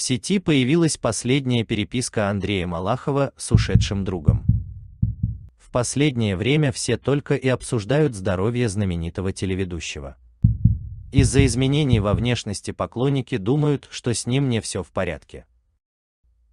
В сети появилась последняя переписка Андрея Малахова с ушедшим другом. В последнее время все только и обсуждают здоровье знаменитого телеведущего. Из-за изменений во внешности поклонники думают, что с ним не все в порядке.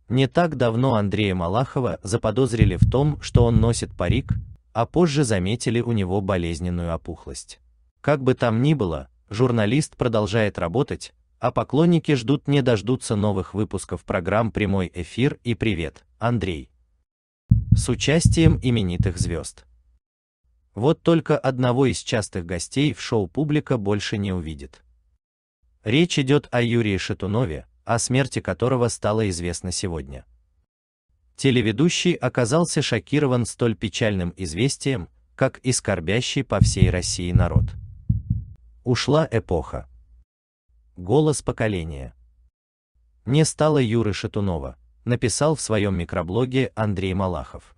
Не так давно Андрея Малахова заподозрили в том, что он носит парик, а позже заметили у него болезненную опухлость. Как бы там ни было, журналист продолжает работать, а поклонники ждут не дождутся новых выпусков программ «Прямой эфир» и «Привет, Андрей» с участием именитых звезд. Вот только одного из частых гостей в шоу публика больше не увидит. Речь идет о Юрии Шатунове, о смерти которого стало известно сегодня. Телеведущий оказался шокирован столь печальным известием, как и скорбящий по всей России народ. Ушла эпоха. Голос поколения. Не стало Юры Шатунова, написал в своем микроблоге Андрей Малахов.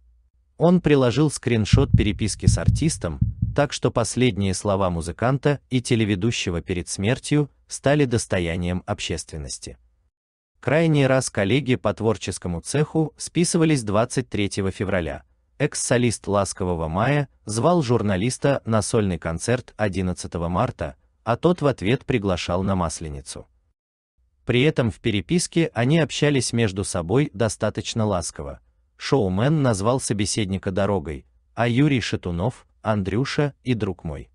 Он приложил скриншот переписки с артистом, так что последние слова музыканта и телеведущего перед смертью стали достоянием общественности. Крайний раз коллеги по творческому цеху списывались 23 февраля. Экс-солист Ласкового мая звал журналиста на сольный концерт 11 марта, а тот в ответ приглашал на масленицу. При этом в переписке они общались между собой достаточно ласково. Шоумен назвал собеседника дорогой, а Юрий Шатунов, Андрюша и друг мой.